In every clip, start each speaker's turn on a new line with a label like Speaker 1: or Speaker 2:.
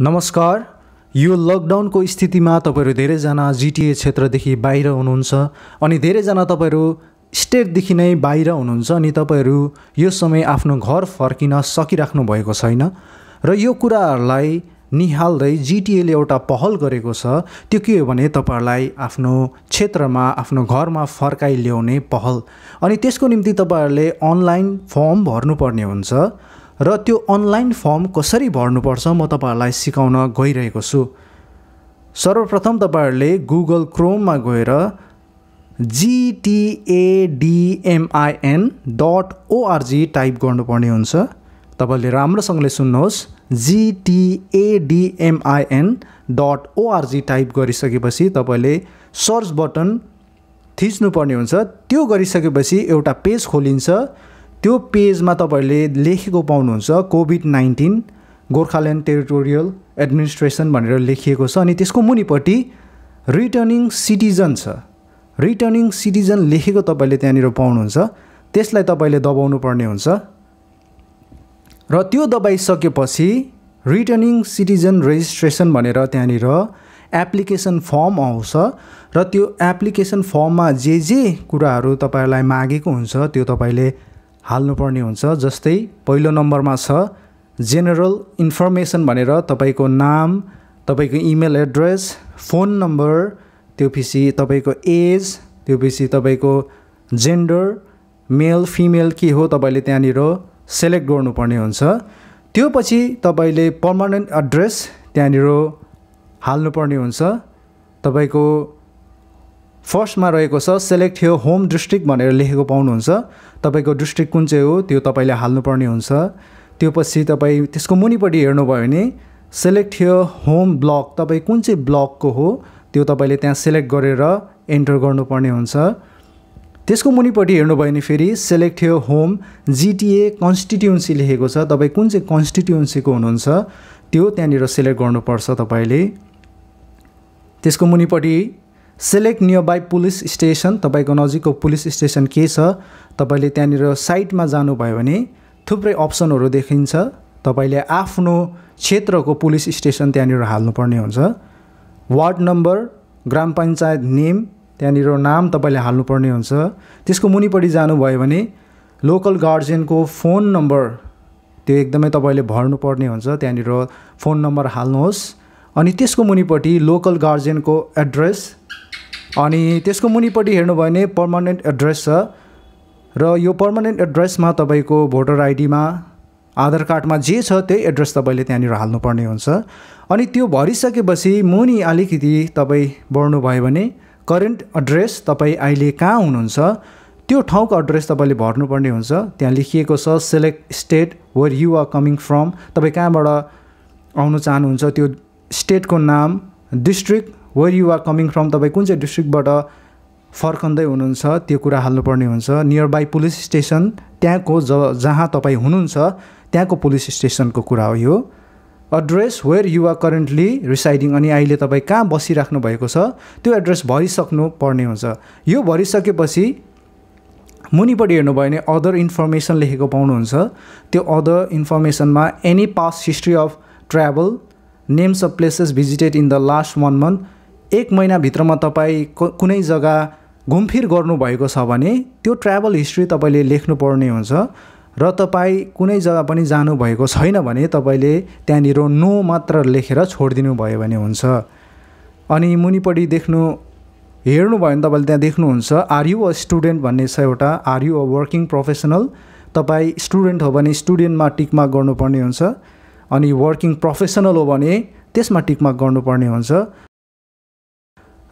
Speaker 1: नमस्कार यो लकडाउनको स्थितिमा तपाईँहरू धेरैजना जिटिए क्षेत्रदेखि बाहिर हुनुहुन्छ अनि धेरैजना तपाईँहरू स्टेटदेखि नै बाहिर हुनुहुन्छ अनि तपाईँहरू यो समय आफ्नो घर फर्किन सकिराख्नु भएको छैन र यो कुराहरूलाई निहाल्दै जिटिएले एउटा पहल गरेको छ त्यो के हो भने तपाईँहरूलाई आफ्नो क्षेत्रमा आफ्नो घरमा फर्काइ ल्याउने पहल अनि त्यसको निम्ति तपाईँहरूले अनलाइन फर्म भर्नुपर्ने हुन्छ र त्यो अनलाइन फर्म कसरी भर्नुपर्छ म तपाईँहरूलाई सिकाउन गइरहेको छु सर्वप्रथम तपाईँहरूले गुगल क्रोममा गएर जिटिएडिएमआइएन डट ओआरजी टाइप गर्नुपर्ने हुन्छ तपाईँले राम्रोसँगले सुन्नुहोस् जिटिएडिएमआइएन डट ओआरजी टाइप गरिसकेपछि तपाईँले सर्च बटन थिच्नुपर्ने हुन्छ त्यो गरिसकेपछि एउटा पेज खोलिन्छ त्यो पेजमा तपाईँहरूले लेखेको पाउनुहुन्छ covid nineteen Gorkhaland territorial administration भनेर लेखिएको छ अनि त्यसको मुनिपट्टि रिटर्निङ सिटिजन छ रिटर्निङ सिटिजन लेखेको तपाईँले त्यहाँनिर पाउनुहुन्छ त्यसलाई तपाईँले दबाउनु पर्ने हुन्छ र त्यो दबाइसकेपछि रिटर्निङ सिटिजन रेजिस्ट्रेसन भनेर त्यहाँनिर एप्लिकेसन फर्म आउँछ र त्यो एप्लिकेसन फर्ममा जे जे कुराहरू तपाईँहरूलाई मागेको हुन्छ त्यो तपाईँले हाल्नुपर्ने हुन्छ जस्तै पहिलो नम्बरमा छ जेनरल इन्फर्मेसन भनेर तपाईँको नाम तपाईँको इमेल एड्रेस फोन नम्बर त्यो पछि तपाईँको एज त्यो पछि तपाईँको जेन्डर मेल फिमेल के हो तपाईँले त्यहाँनिर सेलेक्ट गर्नुपर्ने हुन्छ त्यो पछि तपाईँले पर्मानेन्ट एड्रेस त्यहाँनिर हाल्नुपर्ने हुन्छ तपाईँको फर्स्टमा रहेको छ सेलेक्ट यो होम डिस्ट्रिक्ट भनेर लेखेको पाउनुहुन्छ तपाईँको डिस्ट्रिक्ट कुन चाहिँ हो त्यो तपाईँले हाल्नुपर्ने हुन्छ त्यो पछि तपाईँ त्यसको मुनिपट्टि हेर्नुभयो भने सेलेक्ट यो होम ब्लक तपाईँ कुन चाहिँ ब्लकको हो त्यो तपाईँले त्यहाँ सेलेक्ट गरेर इन्टर गर्नुपर्ने हुन्छ त्यसको मुनिपट्टि हेर्नुभयो भने फेरि सेलेक्ट यो होम जिटिए कन्स्टिट्युन्सी लेखेको छ तपाईँ कुन चाहिँ कन्स्टिट्युन्सीको हुनुहुन्छ त्यो त्यहाँनिर सेलेक्ट गर्नुपर्छ तपाईँले त्यसको मुनिपट्टि select near by police station तपाईँको नजिकको पुलिस स्टेसन के छ तपाईँले त्यहाँनिर साइटमा जानुभयो भने थुप्रै अप्सनहरू देखिन्छ तपाईँले आफ्नो क्षेत्रको पुलिस स्टेसन त्यहाँनिर हाल्नुपर्ने हुन्छ ward number gram panchayat name त्यहाँनिर नाम तपाईँले हाल्नुपर्ने हुन्छ त्यसको मुनिपट्टि जानुभयो भने लोकल गार्जियनको फोन नम्बर त्यो एकदमै तपाईँले भर्नुपर्ने हुन्छ त्यहाँनिर फोन नम्बर हाल्नुहोस् अनि त्यसको मुनिपट्टि लोकल गार्जियनको एड्रेस अनि त्यसको मुनिपट्टि हेर्नुभयो भने पर्मानेन्ट एड्रेस छ र यो पर्मानेन्ट एड्रेसमा तपाईँको भोटर आइडीमा आधार कार्डमा जे छ त्यही एड्रेस तपाईँले त्यहाँनिर हाल्नुपर्ने हुन्छ अनि त्यो भरिसकेपछि मुनि अलिकति तपाईँ बढ्नुभयो भने करेन्ट एड्रेस तपाईँ अहिले कहाँ हुनुहुन्छ त्यो ठाउँको एड्रेस तपाईँले भर्नुपर्ने हुन्छ त्यहाँ लेखिएको छ select state where you are coming from तपाईँ कहाँबाट आउनु चाहनुहुन्छ त्यो स्टेटको नाम district where you are coming from तपाईँ कुन चाहिँ डिस्ट्रिक्टबाट फर्कँदै हुनुहुन्छ त्यो कुरा हाल्नुपर्ने हुन्छ नियर बाई पुलिस स्टेसन त्यहाँको ज जहाँ तपाईँ हुनुहुन्छ त्यहाँको पुलिस स्टेसनको कुरा हो यो address where you are currently residing अनि अहिले तपाईँ कहाँ बसिराख्नु भएको छ त्यो एड्रेस भरिसक्नु पर्ने हुन्छ यो भरिसकेपछि मुनिपट्टि हेर्नुभयो भने अदर इन्फर्मेसन लेखेको पाउनुहुन्छ त्यो अदर इन्फर्मेसनमा any past history of travel names of places visited in the last one month एक महिनाभित्रमा तपाईँ कुनै जग्गा घुमफिर गर्नुभएको छ भने त्यो ट्राभल हिस्ट्री तपाईँले लेख्नुपर्ने हुन्छ र तपाईँ कुनै जग्गा पनि जानुभएको छैन भने तपाईँले त्यहाँनिर नो मात्र लेखेर छोडिदिनु भयो भने हुन्छ अनि मुनिपट्टि देख्नु हेर्नुभयो भने तपाईँले त्यहाँ देख्नुहुन्छ आर यु अ स्टुडेन्ट भन्ने छ एउटा are you a working professional तपाईँ स्टुडेन्ट हो भने स्टुडेन्टमा टिकमार्क गर्नुपर्ने हुन्छ अनि वर्किङ प्रोफेसनल हो भने त्यसमा टिकमार्क गर्नुपर्ने हुन्छ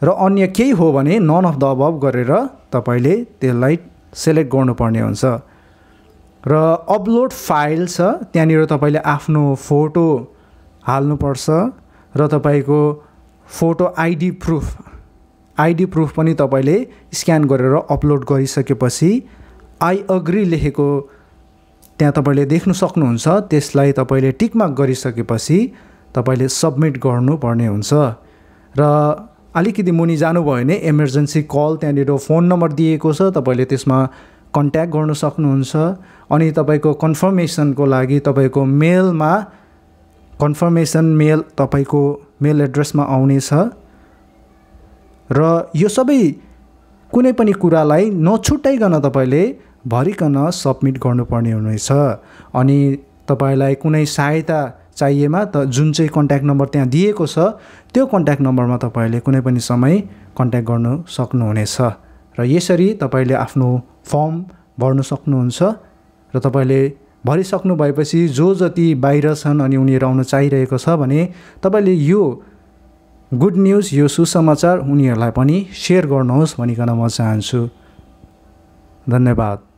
Speaker 1: र अन्य केही हो भने नन अफ द अबभ गरेर तपाईँले त्यसलाई सेलेक्ट गर्नुपर्ने हुन्छ र अपलोड फाइल छ त्यहाँनिर तपाईँले आफ्नो फोटो हाल्नुपर्छ र तपाईँको photo ID proof ID proof पनि तपाईँले स्क्यान गरेर अपलोड गरिसकेपछि आई अग्री लेखेको त्यहाँ तपाईँले देख्न सक्नुहुन्छ त्यसलाई तपाईँले टिकमार्क गरिसकेपछि तपाईँले सब्मिट गर्नुपर्ने हुन्छ र अलिकति मुनि जानुभयो भने इमर्जेन्सी कल त्यहाँनिर फोन नम्बर दिएको छ तपाईँले त्यसमा कन्ट्याक्ट गर्नु सक्नुहुन्छ अनि तपाईँको कन्फर्मेसनको लागि तपाईँको मेलमा कन्फर्मेसन मेल तपाईँको मेल एड्रेसमा आउनेछ र यो सबै कुनै पनि कुरालाई नछुट्याइकन तपाईँले भरिकन सब्मिट गर्नुपर्ने हुनेछ अनि तपाईँलाई कुनै सहायता चाहिएमा त जुन चाहिँ कन्ट्याक्ट नम्बर त्यहाँ दिएको छ त्यो कन्ट्याक्ट नम्बरमा तपाईँले कुनै पनि समय कन्ट्याक्ट गर्नु सक्नुहुनेछ र यसरी तपाईँले आफ्नो फर्म भर्नु सक्नुहुन्छ र तपाईँले भरिसक्नु भएपछि जो जति बाहिर छन् अनि उनीहरू आउन चाहिरहेको छ भने तपाईँले यो गुड न्युज यो सुसमाचार उनीहरूलाई पनि सेयर गर्नुहोस् भनिकन म चाहन्छु धन्यवाद